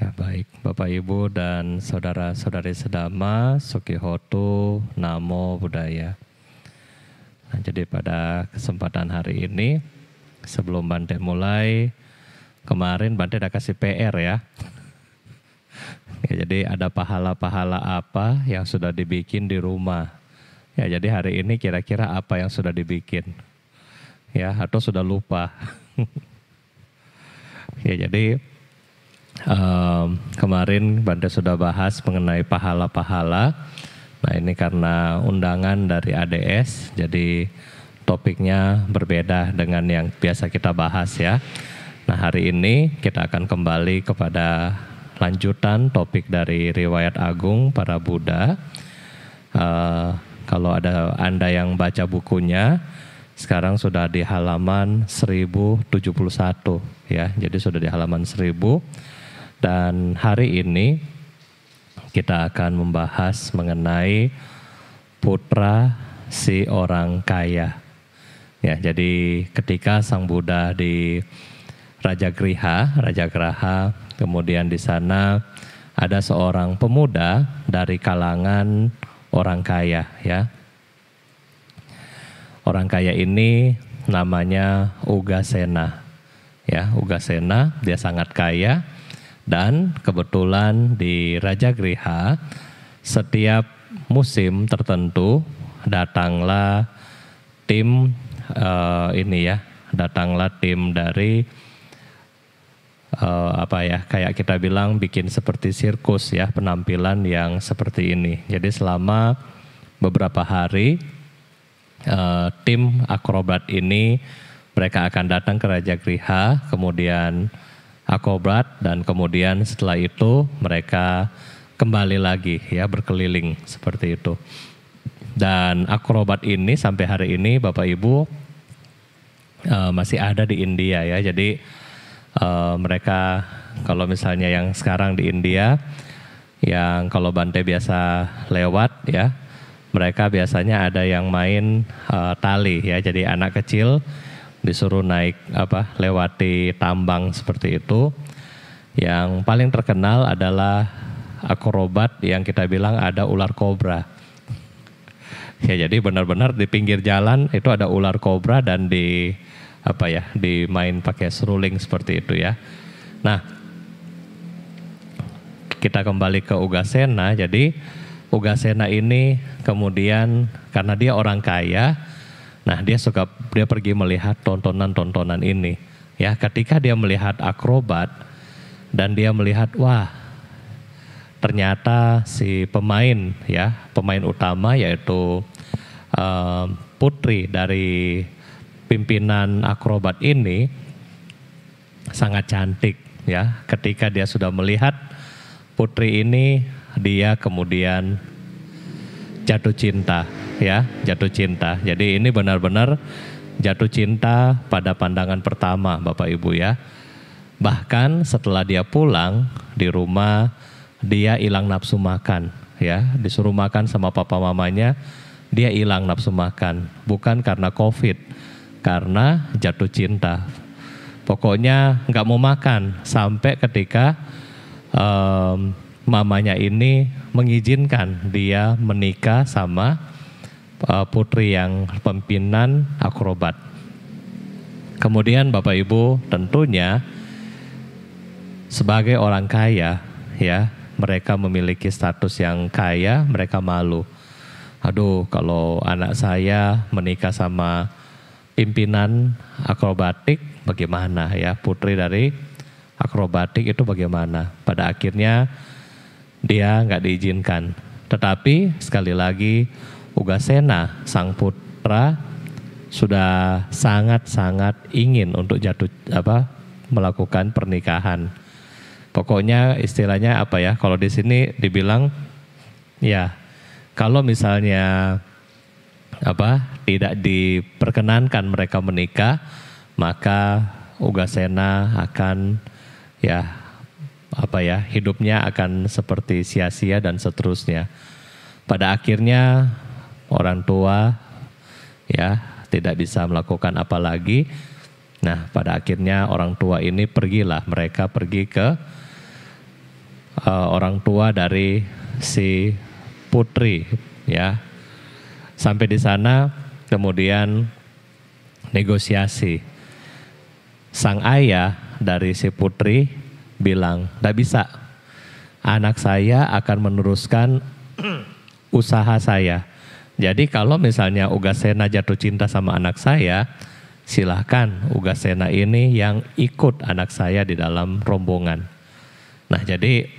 Ya baik, Bapak Ibu dan saudara-saudari sedama, Sukihoto, Namo Buddhaya. Nah, jadi pada kesempatan hari ini, sebelum Bante mulai, kemarin Bante udah kasih PR ya. ya jadi ada pahala-pahala apa yang sudah dibikin di rumah. Ya jadi hari ini kira-kira apa yang sudah dibikin. Ya atau sudah lupa. ya jadi Um, kemarin pada sudah bahas mengenai pahala-pahala. Nah ini karena undangan dari ADS, jadi topiknya berbeda dengan yang biasa kita bahas ya. Nah hari ini kita akan kembali kepada lanjutan topik dari riwayat agung para Buddha. Uh, kalau ada Anda yang baca bukunya, sekarang sudah di halaman 1071 ya. Jadi sudah di halaman 1000 dan hari ini kita akan membahas mengenai putra si orang kaya. Ya, jadi ketika Sang Buddha di Raja Griha, Raja Graha, kemudian di sana ada seorang pemuda dari kalangan orang kaya, ya. Orang kaya ini namanya Ugasena. Ya, Ugasena dia sangat kaya dan kebetulan di Raja Griha setiap musim tertentu datanglah tim uh, ini ya, datanglah tim dari uh, apa ya kayak kita bilang bikin seperti sirkus ya penampilan yang seperti ini jadi selama beberapa hari uh, tim akrobat ini mereka akan datang ke Raja Griha kemudian akobrat dan kemudian setelah itu mereka kembali lagi ya berkeliling seperti itu. Dan akrobat ini sampai hari ini Bapak Ibu uh, masih ada di India ya. Jadi uh, mereka kalau misalnya yang sekarang di India yang kalau bantai biasa lewat ya mereka biasanya ada yang main uh, tali ya. Jadi anak kecil disuruh naik apa lewati tambang seperti itu. Yang paling terkenal adalah akrobat yang kita bilang ada ular kobra. Ya jadi benar-benar di pinggir jalan itu ada ular kobra dan di apa ya dimain pakai seruling seperti itu ya. Nah kita kembali ke Ugasena. Jadi Ugasena ini kemudian karena dia orang kaya, Nah, dia suka dia pergi melihat tontonan-tontonan ini. Ya, ketika dia melihat akrobat dan dia melihat wah ternyata si pemain ya, pemain utama yaitu uh, putri dari pimpinan akrobat ini sangat cantik ya. Ketika dia sudah melihat putri ini, dia kemudian jatuh cinta ya, jatuh cinta. Jadi ini benar-benar jatuh cinta pada pandangan pertama Bapak Ibu ya. Bahkan setelah dia pulang di rumah dia hilang nafsu makan ya, disuruh makan sama papa mamanya, dia hilang nafsu makan bukan karena Covid, karena jatuh cinta. Pokoknya nggak mau makan sampai ketika um, mamanya ini mengizinkan dia menikah sama uh, putri yang pimpinan akrobat. Kemudian Bapak Ibu tentunya sebagai orang kaya ya, mereka memiliki status yang kaya, mereka malu. Aduh, kalau anak saya menikah sama pimpinan akrobatik bagaimana ya, putri dari akrobatik itu bagaimana? Pada akhirnya dia nggak diizinkan. Tetapi sekali lagi Ugasena sang putra sudah sangat-sangat ingin untuk jatuh apa melakukan pernikahan. Pokoknya istilahnya apa ya? Kalau di sini dibilang ya kalau misalnya apa tidak diperkenankan mereka menikah, maka Ugasena akan ya apa ya hidupnya akan seperti sia-sia dan seterusnya. Pada akhirnya orang tua ya tidak bisa melakukan apa lagi. Nah, pada akhirnya orang tua ini pergilah mereka pergi ke uh, orang tua dari si putri ya. Sampai di sana kemudian negosiasi. Sang ayah dari si putri bilang, "Tidak bisa. Anak saya akan meneruskan usaha saya." Jadi kalau misalnya Ugasena jatuh cinta sama anak saya, silahkan Ugasena ini yang ikut anak saya di dalam rombongan. Nah jadi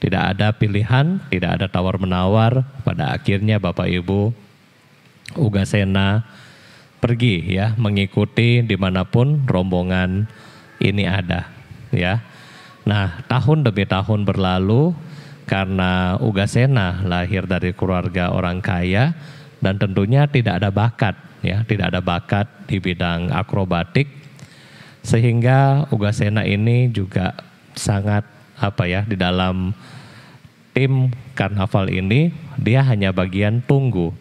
tidak ada pilihan, tidak ada tawar-menawar. Pada akhirnya Bapak Ibu Ugasena pergi ya mengikuti dimanapun rombongan ini ada ya. Nah tahun demi tahun berlalu karena Ugasena lahir dari keluarga orang kaya dan tentunya tidak ada bakat ya, tidak ada bakat di bidang akrobatik sehingga Ugasena ini juga sangat apa ya di dalam tim karnaval ini dia hanya bagian tunggu.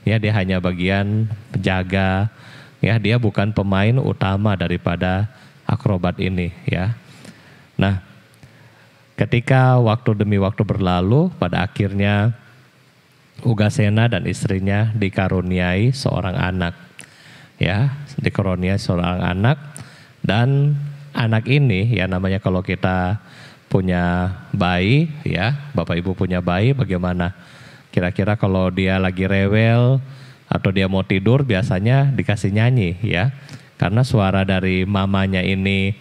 Ya, dia hanya bagian penjaga. Ya, dia bukan pemain utama daripada akrobat ini ya. Nah, Ketika waktu demi waktu berlalu, pada akhirnya Ugasena dan istrinya dikaruniai seorang anak. Ya, dikaruniai seorang anak dan anak ini ya namanya kalau kita punya bayi ya, Bapak Ibu punya bayi bagaimana? Kira-kira kalau dia lagi rewel atau dia mau tidur biasanya dikasih nyanyi ya. Karena suara dari mamanya ini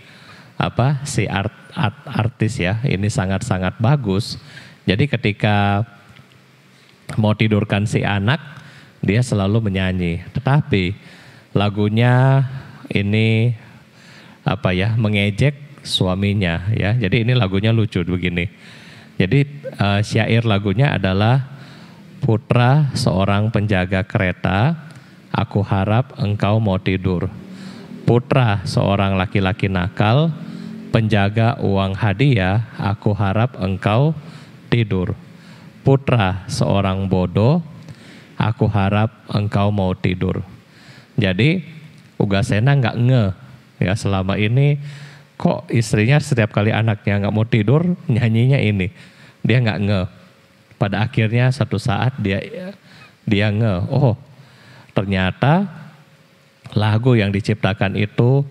apa si art art, artis ya ini sangat-sangat bagus. Jadi ketika mau tidurkan si anak dia selalu menyanyi. Tetapi lagunya ini apa ya mengejek suaminya ya. Jadi ini lagunya lucu begini. Jadi uh, syair lagunya adalah putra seorang penjaga kereta, aku harap engkau mau tidur. Putra seorang laki-laki nakal, penjaga uang hadiah, aku harap engkau tidur. Putra seorang bodoh, aku harap engkau mau tidur. Jadi Ugasena nggak nge ya selama ini kok istrinya setiap kali anaknya nggak mau tidur nyanyinya ini dia nggak nge pada akhirnya satu saat dia dia nge oh ternyata lagu yang diciptakan itu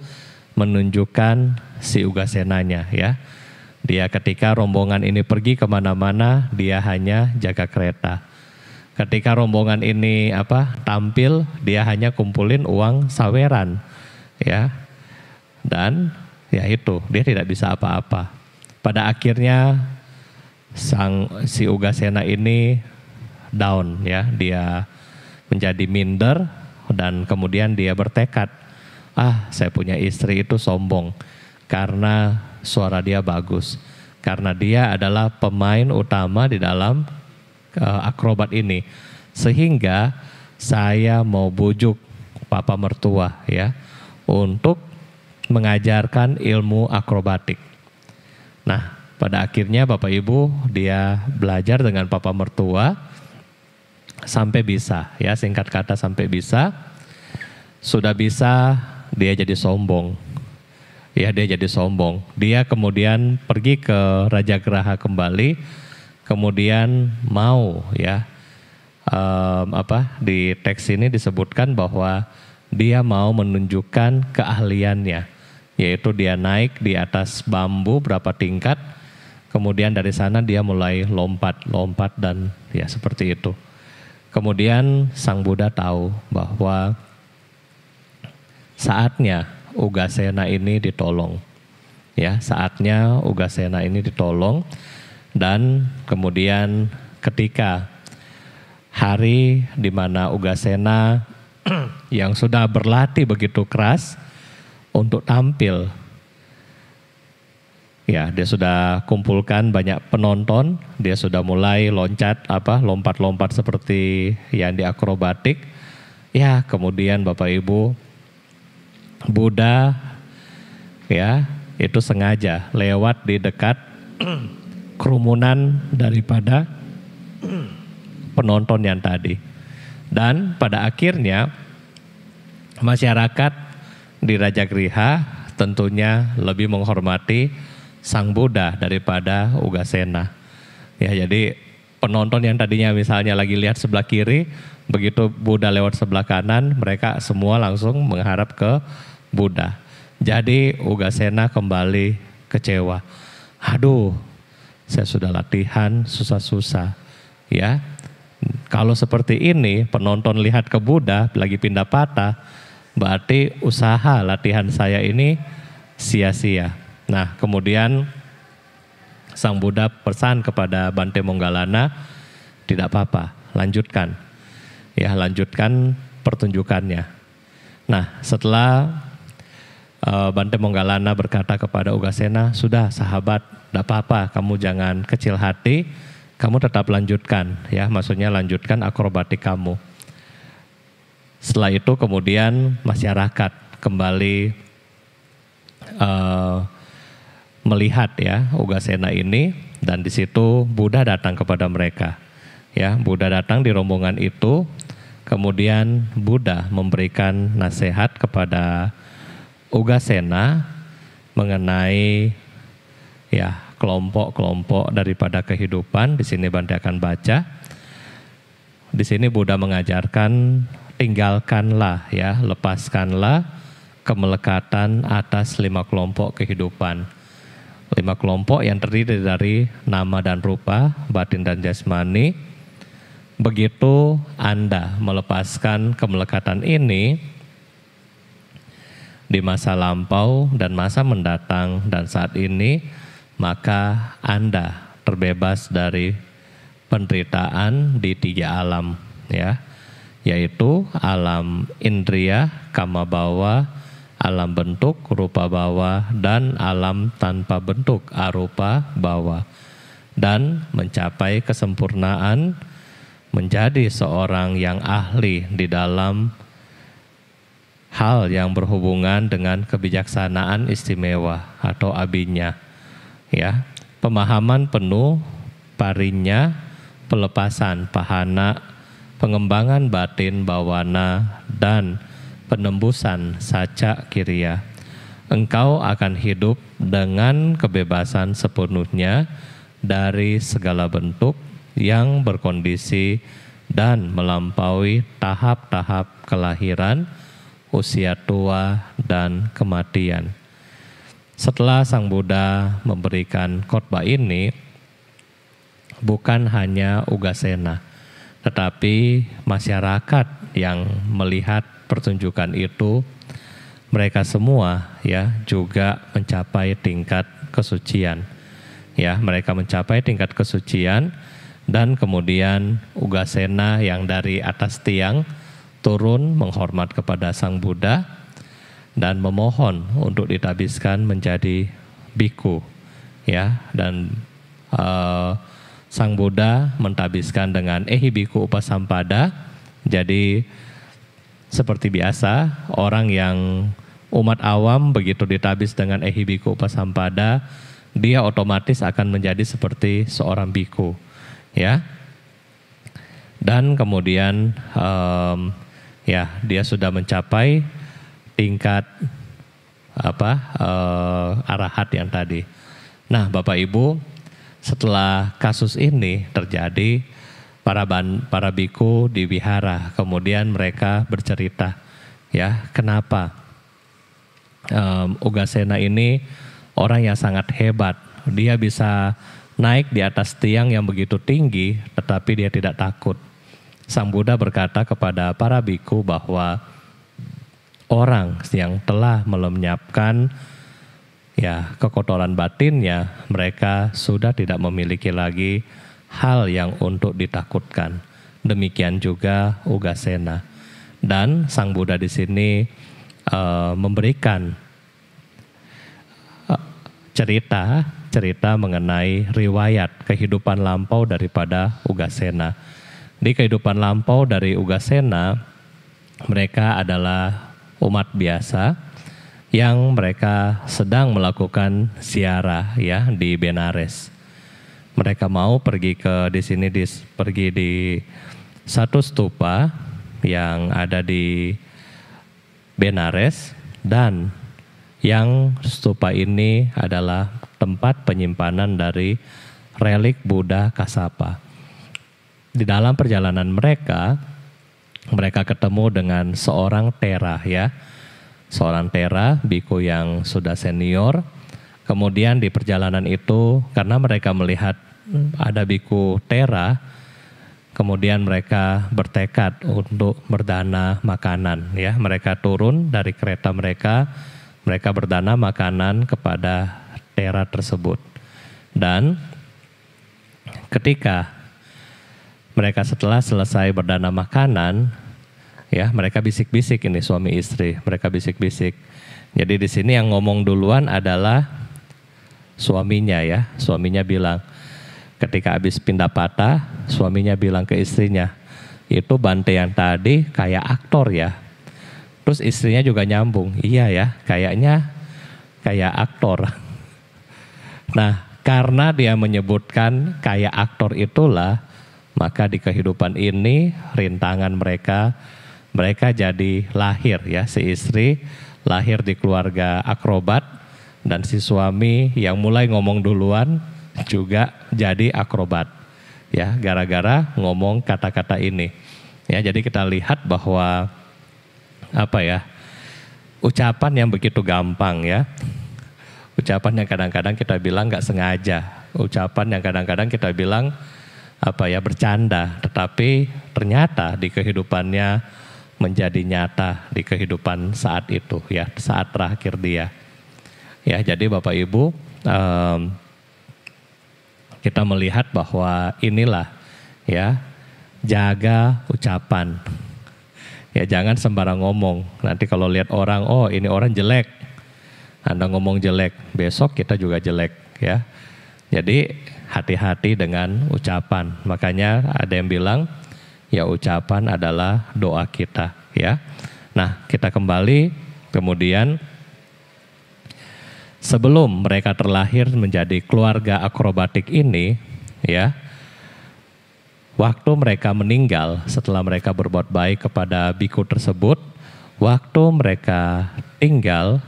menunjukkan si Ugasenanya ya. Dia ketika rombongan ini pergi kemana-mana, dia hanya jaga kereta. Ketika rombongan ini apa tampil, dia hanya kumpulin uang saweran, ya. Dan ya itu, dia tidak bisa apa-apa. Pada akhirnya sang si Ugasena ini down ya, dia menjadi minder dan kemudian dia bertekad ah saya punya istri itu sombong karena suara dia bagus. Karena dia adalah pemain utama di dalam uh, akrobat ini. Sehingga saya mau bujuk papa mertua ya untuk mengajarkan ilmu akrobatik. Nah, pada akhirnya Bapak Ibu dia belajar dengan papa mertua sampai bisa ya singkat kata sampai bisa sudah bisa dia jadi sombong. Ya, dia jadi sombong. Dia kemudian pergi ke Raja Geraha kembali, kemudian mau ya um, apa di teks ini disebutkan bahwa dia mau menunjukkan keahliannya, yaitu dia naik di atas bambu berapa tingkat, kemudian dari sana dia mulai lompat-lompat dan ya seperti itu. Kemudian Sang Buddha tahu bahwa saatnya Ugasena ini ditolong. Ya, saatnya Ugasena ini ditolong dan kemudian ketika hari di mana Ugasena yang sudah berlatih begitu keras untuk tampil. Ya, dia sudah kumpulkan banyak penonton, dia sudah mulai loncat apa lompat-lompat seperti yang di akrobatik. Ya, kemudian Bapak Ibu Buddha ya itu sengaja lewat di dekat kerumunan daripada penonton yang tadi. Dan pada akhirnya masyarakat di Raja Griha tentunya lebih menghormati Sang Buddha daripada Ugasena. Ya, jadi penonton yang tadinya misalnya lagi lihat sebelah kiri, begitu Buddha lewat sebelah kanan, mereka semua langsung mengharap ke Buddha. Jadi Ugasena kembali kecewa. Aduh, saya sudah latihan susah-susah. Ya, kalau seperti ini penonton lihat ke Buddha lagi pindah patah, berarti usaha latihan saya ini sia-sia. Nah, kemudian Sang Buddha pesan kepada Bante Monggalana, tidak apa-apa, lanjutkan. Ya, lanjutkan pertunjukannya. Nah, setelah Eh, Bante Monggalana berkata kepada Ugasena, sudah sahabat, tidak apa-apa, kamu jangan kecil hati, kamu tetap lanjutkan, ya, maksudnya lanjutkan akrobatik kamu. Setelah itu kemudian masyarakat kembali uh, melihat ya Ugasena ini dan di situ Buddha datang kepada mereka. Ya, Buddha datang di rombongan itu, kemudian Buddha memberikan nasihat kepada Ugasena mengenai ya kelompok-kelompok daripada kehidupan. Di sini Bante akan baca. Di sini Buddha mengajarkan tinggalkanlah ya, lepaskanlah kemelekatan atas lima kelompok kehidupan. Lima kelompok yang terdiri dari nama dan rupa, batin dan jasmani. Begitu Anda melepaskan kemelekatan ini, di masa lampau dan masa mendatang dan saat ini, maka Anda terbebas dari penderitaan di tiga alam ya, yaitu alam indria, kama bawa, alam bentuk, rupa bawa, dan alam tanpa bentuk, arupa bawa. Dan mencapai kesempurnaan menjadi seorang yang ahli di dalam hal yang berhubungan dengan kebijaksanaan istimewa atau abinya. Ya, pemahaman penuh parinya, pelepasan pahana, pengembangan batin bawana dan penembusan saca kiria Engkau akan hidup dengan kebebasan sepenuhnya dari segala bentuk yang berkondisi dan melampaui tahap-tahap kelahiran, usia tua, dan kematian. Setelah Sang Buddha memberikan khotbah ini, bukan hanya Ugasena, tetapi masyarakat yang melihat pertunjukan itu, mereka semua ya juga mencapai tingkat kesucian. Ya, mereka mencapai tingkat kesucian dan kemudian Ugasena yang dari atas tiang turun menghormat kepada Sang Buddha dan memohon untuk ditabiskan menjadi biku ya dan uh, Sang Buddha mentabiskan dengan ehi eh, biku upasampada jadi seperti biasa orang yang umat awam begitu ditabis dengan ehi eh, biku upasampada dia otomatis akan menjadi seperti seorang biku ya dan kemudian um, ya dia sudah mencapai tingkat apa uh, arahat yang tadi. Nah, Bapak Ibu, setelah kasus ini terjadi, para ban, para biku di wihara, kemudian mereka bercerita, ya kenapa um, Ugasena ini orang yang sangat hebat, dia bisa naik di atas tiang yang begitu tinggi, tetapi dia tidak takut. Sang Buddha berkata kepada para biku bahwa orang yang telah melenyapkan ya kekotoran batinnya, mereka sudah tidak memiliki lagi hal yang untuk ditakutkan. Demikian juga Ugasena. Dan Sang Buddha di sini uh, memberikan eh, cerita cerita mengenai riwayat kehidupan lampau daripada Ugasena di kehidupan lampau dari Ugasena, mereka adalah umat biasa yang mereka sedang melakukan ziarah ya di Benares. Mereka mau pergi ke di sini di pergi di satu stupa yang ada di Benares dan yang stupa ini adalah tempat penyimpanan dari relik Buddha Kasapa di dalam perjalanan mereka mereka ketemu dengan seorang Tera ya. Seorang Tera, biku yang sudah senior. Kemudian di perjalanan itu karena mereka melihat ada biku Tera, kemudian mereka bertekad untuk berdana makanan ya. Mereka turun dari kereta mereka, mereka berdana makanan kepada Tera tersebut. Dan ketika mereka setelah selesai berdana makanan, ya mereka bisik-bisik ini suami istri, mereka bisik-bisik. Jadi di sini yang ngomong duluan adalah suaminya ya, suaminya bilang ketika habis pindah patah, suaminya bilang ke istrinya, itu bante yang tadi kayak aktor ya. Terus istrinya juga nyambung, iya ya, kayaknya kayak aktor. Nah, karena dia menyebutkan kayak aktor itulah maka di kehidupan ini rintangan mereka mereka jadi lahir ya si istri lahir di keluarga akrobat dan si suami yang mulai ngomong duluan juga jadi akrobat ya gara-gara ngomong kata-kata ini. Ya, jadi kita lihat bahwa apa ya? ucapan yang begitu gampang ya. Ucapan yang kadang-kadang kita bilang nggak sengaja, ucapan yang kadang-kadang kita bilang apa ya bercanda, tetapi ternyata di kehidupannya menjadi nyata di kehidupan saat itu ya saat terakhir dia. Ya jadi Bapak Ibu um, kita melihat bahwa inilah ya jaga ucapan. Ya jangan sembarang ngomong. Nanti kalau lihat orang, oh ini orang jelek. Anda ngomong jelek, besok kita juga jelek ya jadi hati-hati dengan ucapan. Makanya ada yang bilang ya ucapan adalah doa kita ya. Nah, kita kembali kemudian sebelum mereka terlahir menjadi keluarga akrobatik ini ya. Waktu mereka meninggal setelah mereka berbuat baik kepada biku tersebut, waktu mereka tinggal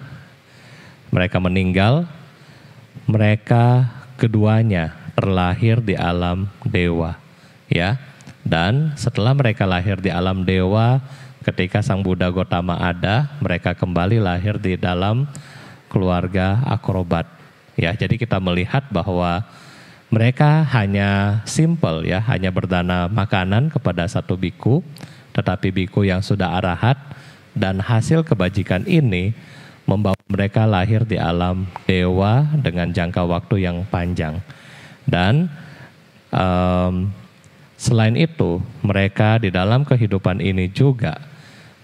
mereka meninggal mereka keduanya terlahir di alam dewa, ya. Dan setelah mereka lahir di alam dewa, ketika Sang Buddha Gotama ada, mereka kembali lahir di dalam keluarga akrobat. Ya, jadi kita melihat bahwa mereka hanya simple ya, hanya berdana makanan kepada satu biku, tetapi biku yang sudah arahat dan hasil kebajikan ini membawa mereka lahir di alam dewa dengan jangka waktu yang panjang. Dan um, selain itu, mereka di dalam kehidupan ini juga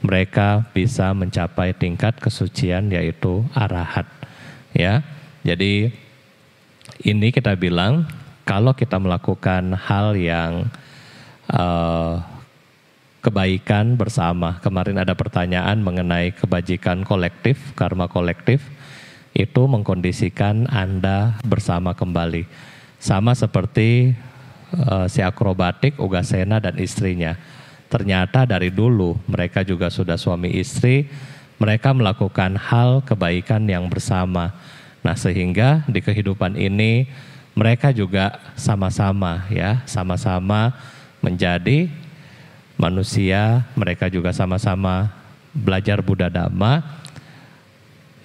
mereka bisa mencapai tingkat kesucian yaitu arahat. Ya. Jadi ini kita bilang kalau kita melakukan hal yang uh, kebaikan bersama. Kemarin ada pertanyaan mengenai kebajikan kolektif, karma kolektif itu mengkondisikan Anda bersama kembali. Sama seperti uh, si akrobatik Ugasena dan istrinya. Ternyata dari dulu mereka juga sudah suami istri, mereka melakukan hal kebaikan yang bersama. Nah, sehingga di kehidupan ini mereka juga sama-sama ya, sama-sama menjadi manusia, mereka juga sama-sama belajar Buddha Dhamma.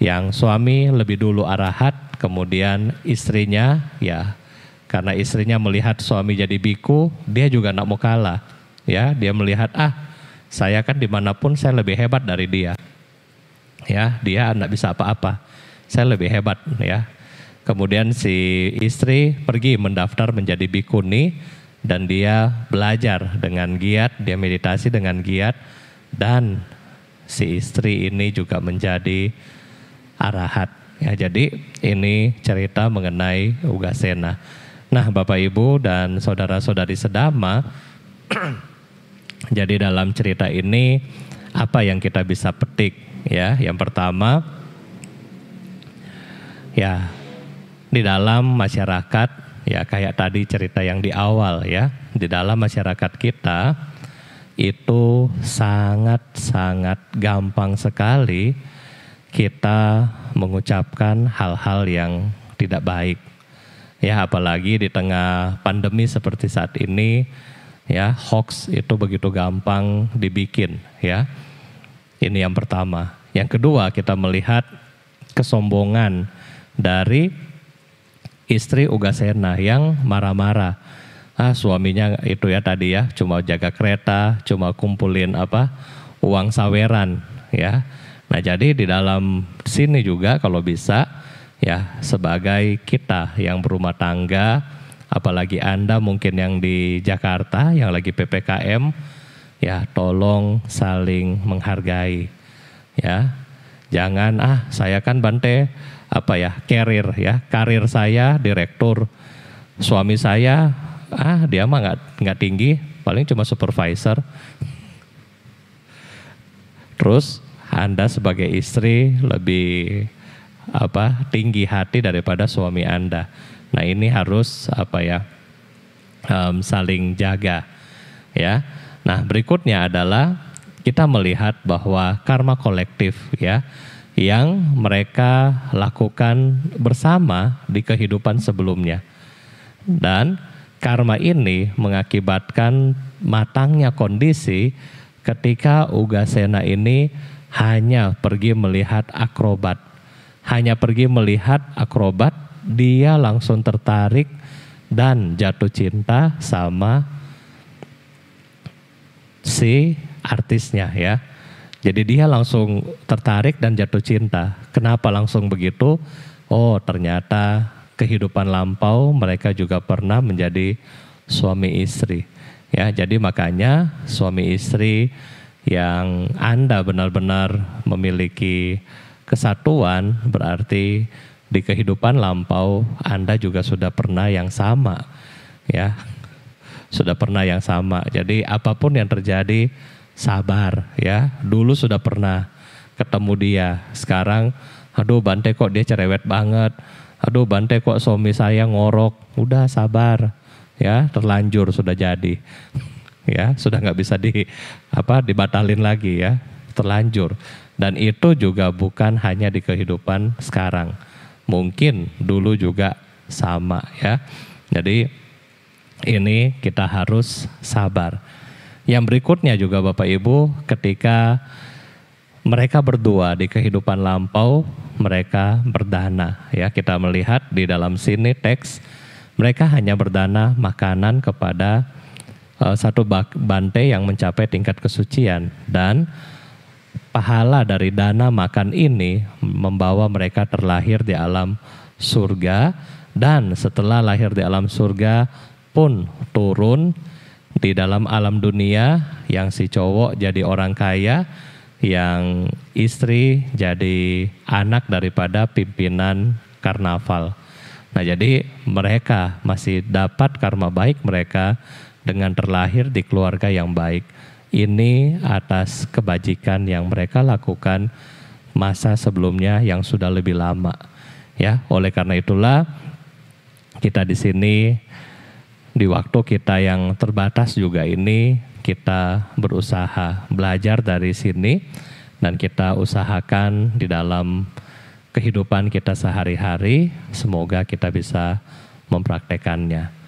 Yang suami lebih dulu arahat, kemudian istrinya ya karena istrinya melihat suami jadi biku, dia juga nak mau kalah. Ya, dia melihat ah saya kan dimanapun saya lebih hebat dari dia. Ya, dia tidak bisa apa-apa. Saya lebih hebat ya. Kemudian si istri pergi mendaftar menjadi bikuni dan dia belajar dengan giat, dia meditasi dengan giat dan si istri ini juga menjadi arahat. Ya, jadi ini cerita mengenai Ugasena. Nah, Bapak Ibu dan saudara-saudari sedama, jadi dalam cerita ini apa yang kita bisa petik ya? Yang pertama ya di dalam masyarakat Ya, kayak tadi cerita yang di awal ya, di dalam masyarakat kita itu sangat-sangat gampang sekali kita mengucapkan hal-hal yang tidak baik. Ya, apalagi di tengah pandemi seperti saat ini, ya, hoax itu begitu gampang dibikin, ya. Ini yang pertama. Yang kedua, kita melihat kesombongan dari istri Ugasena yang marah-marah. Ah, suaminya itu ya tadi ya, cuma jaga kereta, cuma kumpulin apa uang saweran ya. Nah, jadi di dalam sini juga kalau bisa ya sebagai kita yang berumah tangga, apalagi Anda mungkin yang di Jakarta yang lagi PPKM ya tolong saling menghargai ya. Jangan ah saya kan Bante apa ya karir ya karir saya direktur suami saya ah dia mah nggak nggak tinggi paling cuma supervisor terus anda sebagai istri lebih apa tinggi hati daripada suami anda nah ini harus apa ya um, saling jaga ya nah berikutnya adalah kita melihat bahwa karma kolektif ya yang mereka lakukan bersama di kehidupan sebelumnya. Dan karma ini mengakibatkan matangnya kondisi ketika Ugasena ini hanya pergi melihat akrobat. Hanya pergi melihat akrobat, dia langsung tertarik dan jatuh cinta sama si artisnya ya. Jadi dia langsung tertarik dan jatuh cinta. Kenapa langsung begitu? Oh, ternyata kehidupan lampau mereka juga pernah menjadi suami istri. Ya, jadi makanya suami istri yang Anda benar-benar memiliki kesatuan berarti di kehidupan lampau Anda juga sudah pernah yang sama. Ya. Sudah pernah yang sama. Jadi apapun yang terjadi sabar ya. Dulu sudah pernah ketemu dia, sekarang aduh Bante kok dia cerewet banget. Aduh Bante kok suami saya ngorok. Udah sabar ya, terlanjur sudah jadi. ya, sudah nggak bisa di apa dibatalin lagi ya, terlanjur. Dan itu juga bukan hanya di kehidupan sekarang. Mungkin dulu juga sama ya. Jadi ini kita harus sabar. Yang berikutnya juga Bapak Ibu ketika mereka berdua di kehidupan lampau, mereka berdana. Ya, kita melihat di dalam sini teks mereka hanya berdana makanan kepada uh, satu bante yang mencapai tingkat kesucian dan pahala dari dana makan ini membawa mereka terlahir di alam surga dan setelah lahir di alam surga pun turun di dalam alam dunia yang si cowok jadi orang kaya, yang istri jadi anak daripada pimpinan karnaval. Nah, jadi mereka masih dapat karma baik mereka dengan terlahir di keluarga yang baik. Ini atas kebajikan yang mereka lakukan masa sebelumnya yang sudah lebih lama. Ya, oleh karena itulah kita di sini di waktu kita yang terbatas juga ini kita berusaha belajar dari sini dan kita usahakan di dalam kehidupan kita sehari-hari semoga kita bisa mempraktekannya.